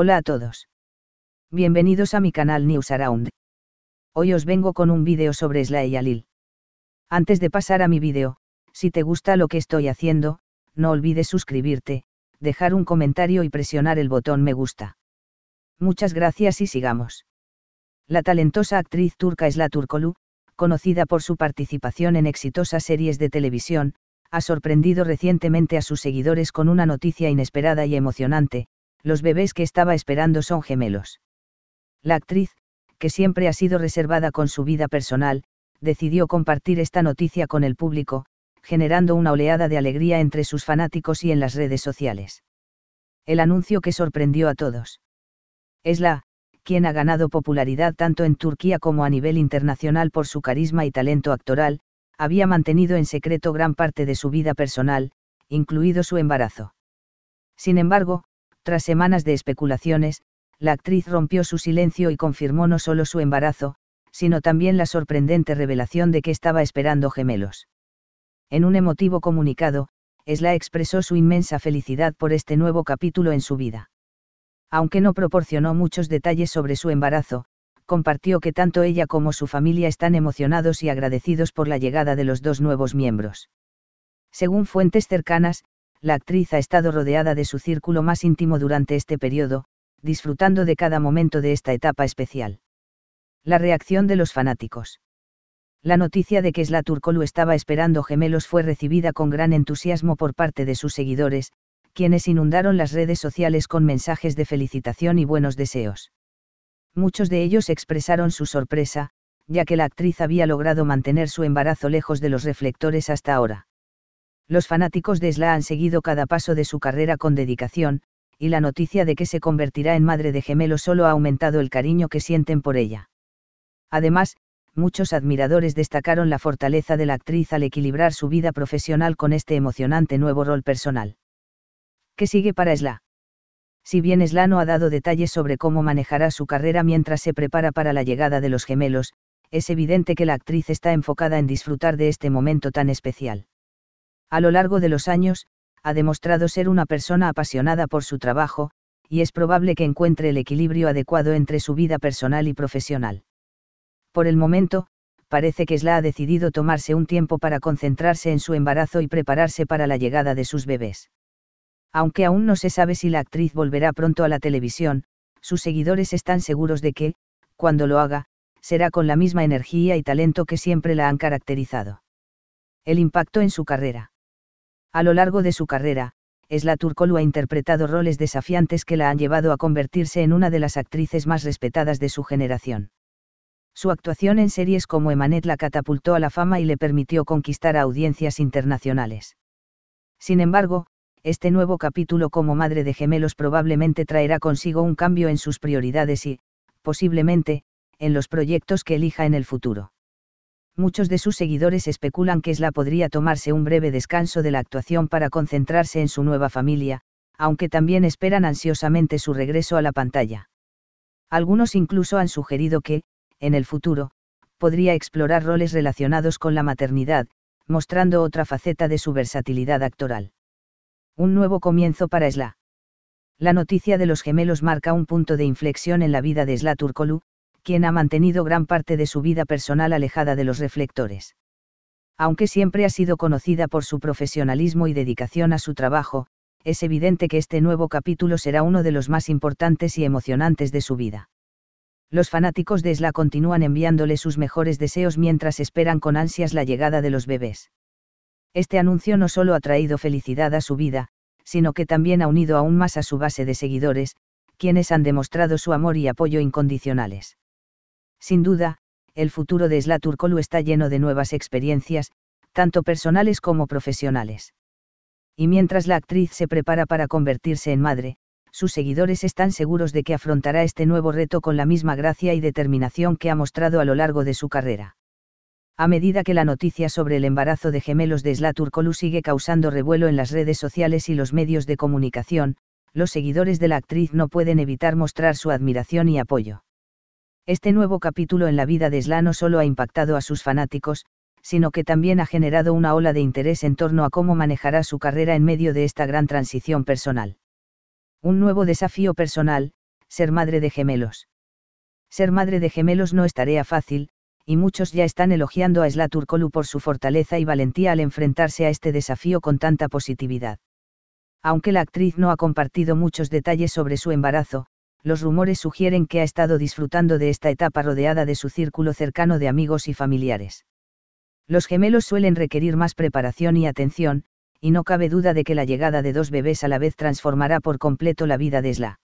Hola a todos. Bienvenidos a mi canal News Around. Hoy os vengo con un vídeo sobre Sla y Antes de pasar a mi vídeo, si te gusta lo que estoy haciendo, no olvides suscribirte, dejar un comentario y presionar el botón me gusta. Muchas gracias y sigamos. La talentosa actriz turca Esla Turkolu, conocida por su participación en exitosas series de televisión, ha sorprendido recientemente a sus seguidores con una noticia inesperada y emocionante, los bebés que estaba esperando son gemelos. La actriz, que siempre ha sido reservada con su vida personal, decidió compartir esta noticia con el público, generando una oleada de alegría entre sus fanáticos y en las redes sociales. El anuncio que sorprendió a todos. Es la, quien ha ganado popularidad tanto en Turquía como a nivel internacional por su carisma y talento actoral, había mantenido en secreto gran parte de su vida personal, incluido su embarazo. Sin embargo, tras semanas de especulaciones, la actriz rompió su silencio y confirmó no solo su embarazo, sino también la sorprendente revelación de que estaba esperando gemelos. En un emotivo comunicado, Esla expresó su inmensa felicidad por este nuevo capítulo en su vida. Aunque no proporcionó muchos detalles sobre su embarazo, compartió que tanto ella como su familia están emocionados y agradecidos por la llegada de los dos nuevos miembros. Según fuentes cercanas, la actriz ha estado rodeada de su círculo más íntimo durante este periodo, disfrutando de cada momento de esta etapa especial. La reacción de los fanáticos. La noticia de que Sla lo estaba esperando gemelos fue recibida con gran entusiasmo por parte de sus seguidores, quienes inundaron las redes sociales con mensajes de felicitación y buenos deseos. Muchos de ellos expresaron su sorpresa, ya que la actriz había logrado mantener su embarazo lejos de los reflectores hasta ahora. Los fanáticos de Sla han seguido cada paso de su carrera con dedicación, y la noticia de que se convertirá en madre de gemelos solo ha aumentado el cariño que sienten por ella. Además, muchos admiradores destacaron la fortaleza de la actriz al equilibrar su vida profesional con este emocionante nuevo rol personal. ¿Qué sigue para Sla? Si bien Esla no ha dado detalles sobre cómo manejará su carrera mientras se prepara para la llegada de los gemelos, es evidente que la actriz está enfocada en disfrutar de este momento tan especial. A lo largo de los años, ha demostrado ser una persona apasionada por su trabajo, y es probable que encuentre el equilibrio adecuado entre su vida personal y profesional. Por el momento, parece que Sla ha decidido tomarse un tiempo para concentrarse en su embarazo y prepararse para la llegada de sus bebés. Aunque aún no se sabe si la actriz volverá pronto a la televisión, sus seguidores están seguros de que, cuando lo haga, será con la misma energía y talento que siempre la han caracterizado. El impacto en su carrera. A lo largo de su carrera, Esla Turcolu ha interpretado roles desafiantes que la han llevado a convertirse en una de las actrices más respetadas de su generación. Su actuación en series como Emanet la catapultó a la fama y le permitió conquistar a audiencias internacionales. Sin embargo, este nuevo capítulo como madre de gemelos probablemente traerá consigo un cambio en sus prioridades y, posiblemente, en los proyectos que elija en el futuro muchos de sus seguidores especulan que Sla podría tomarse un breve descanso de la actuación para concentrarse en su nueva familia, aunque también esperan ansiosamente su regreso a la pantalla. Algunos incluso han sugerido que, en el futuro, podría explorar roles relacionados con la maternidad, mostrando otra faceta de su versatilidad actoral. Un nuevo comienzo para Sla. La noticia de los gemelos marca un punto de inflexión en la vida de Sla Turcolu, quien ha mantenido gran parte de su vida personal alejada de los reflectores. Aunque siempre ha sido conocida por su profesionalismo y dedicación a su trabajo, es evidente que este nuevo capítulo será uno de los más importantes y emocionantes de su vida. Los fanáticos de Esla continúan enviándole sus mejores deseos mientras esperan con ansias la llegada de los bebés. Este anuncio no solo ha traído felicidad a su vida, sino que también ha unido aún más a su base de seguidores, quienes han demostrado su amor y apoyo incondicionales. Sin duda, el futuro de Turcolu está lleno de nuevas experiencias, tanto personales como profesionales. Y mientras la actriz se prepara para convertirse en madre, sus seguidores están seguros de que afrontará este nuevo reto con la misma gracia y determinación que ha mostrado a lo largo de su carrera. A medida que la noticia sobre el embarazo de gemelos de Slaturkolu sigue causando revuelo en las redes sociales y los medios de comunicación, los seguidores de la actriz no pueden evitar mostrar su admiración y apoyo. Este nuevo capítulo en la vida de Sla no solo ha impactado a sus fanáticos, sino que también ha generado una ola de interés en torno a cómo manejará su carrera en medio de esta gran transición personal. Un nuevo desafío personal, ser madre de gemelos. Ser madre de gemelos no es tarea fácil, y muchos ya están elogiando a Sla Turkolu por su fortaleza y valentía al enfrentarse a este desafío con tanta positividad. Aunque la actriz no ha compartido muchos detalles sobre su embarazo, los rumores sugieren que ha estado disfrutando de esta etapa rodeada de su círculo cercano de amigos y familiares. Los gemelos suelen requerir más preparación y atención, y no cabe duda de que la llegada de dos bebés a la vez transformará por completo la vida de Sla.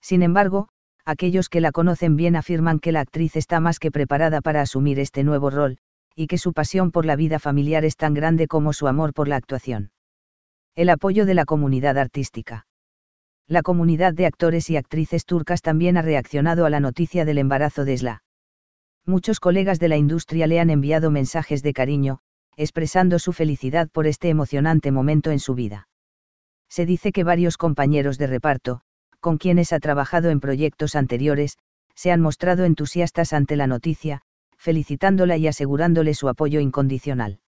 Sin embargo, aquellos que la conocen bien afirman que la actriz está más que preparada para asumir este nuevo rol, y que su pasión por la vida familiar es tan grande como su amor por la actuación. El apoyo de la comunidad artística la comunidad de actores y actrices turcas también ha reaccionado a la noticia del embarazo de Sla. Muchos colegas de la industria le han enviado mensajes de cariño, expresando su felicidad por este emocionante momento en su vida. Se dice que varios compañeros de reparto, con quienes ha trabajado en proyectos anteriores, se han mostrado entusiastas ante la noticia, felicitándola y asegurándole su apoyo incondicional.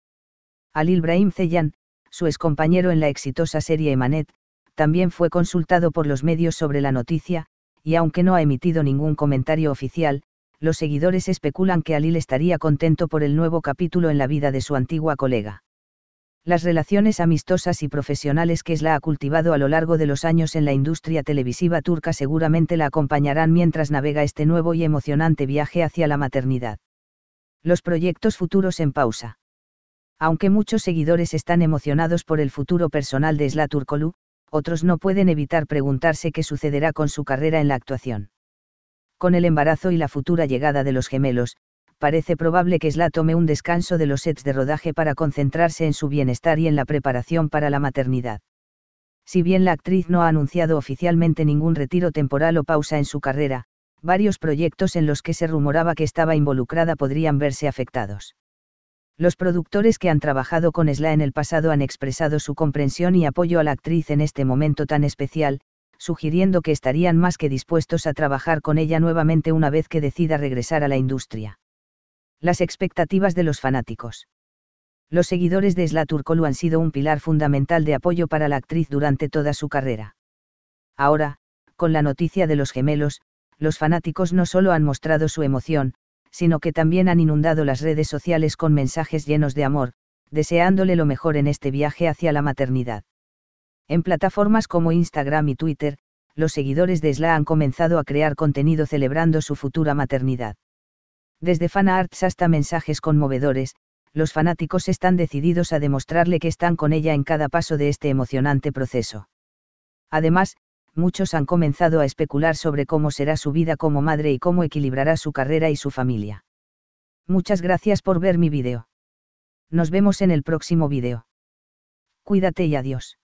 Al Ibrahim Zeyan, su excompañero en la exitosa serie Emanet, también fue consultado por los medios sobre la noticia, y aunque no ha emitido ningún comentario oficial, los seguidores especulan que Alil estaría contento por el nuevo capítulo en la vida de su antigua colega. Las relaciones amistosas y profesionales que SLA ha cultivado a lo largo de los años en la industria televisiva turca seguramente la acompañarán mientras navega este nuevo y emocionante viaje hacia la maternidad. Los proyectos futuros en pausa. Aunque muchos seguidores están emocionados por el futuro personal de SLA Turkolu, otros no pueden evitar preguntarse qué sucederá con su carrera en la actuación. Con el embarazo y la futura llegada de los gemelos, parece probable que Sla tome un descanso de los sets de rodaje para concentrarse en su bienestar y en la preparación para la maternidad. Si bien la actriz no ha anunciado oficialmente ningún retiro temporal o pausa en su carrera, varios proyectos en los que se rumoraba que estaba involucrada podrían verse afectados. Los productores que han trabajado con Sla en el pasado han expresado su comprensión y apoyo a la actriz en este momento tan especial, sugiriendo que estarían más que dispuestos a trabajar con ella nuevamente una vez que decida regresar a la industria. Las expectativas de los fanáticos. Los seguidores de Sla Turkolu han sido un pilar fundamental de apoyo para la actriz durante toda su carrera. Ahora, con la noticia de los gemelos, los fanáticos no solo han mostrado su emoción, sino que también han inundado las redes sociales con mensajes llenos de amor, deseándole lo mejor en este viaje hacia la maternidad. En plataformas como Instagram y Twitter, los seguidores de Sla han comenzado a crear contenido celebrando su futura maternidad. Desde arts hasta mensajes conmovedores, los fanáticos están decididos a demostrarle que están con ella en cada paso de este emocionante proceso. Además, muchos han comenzado a especular sobre cómo será su vida como madre y cómo equilibrará su carrera y su familia. Muchas gracias por ver mi video. Nos vemos en el próximo video. Cuídate y adiós.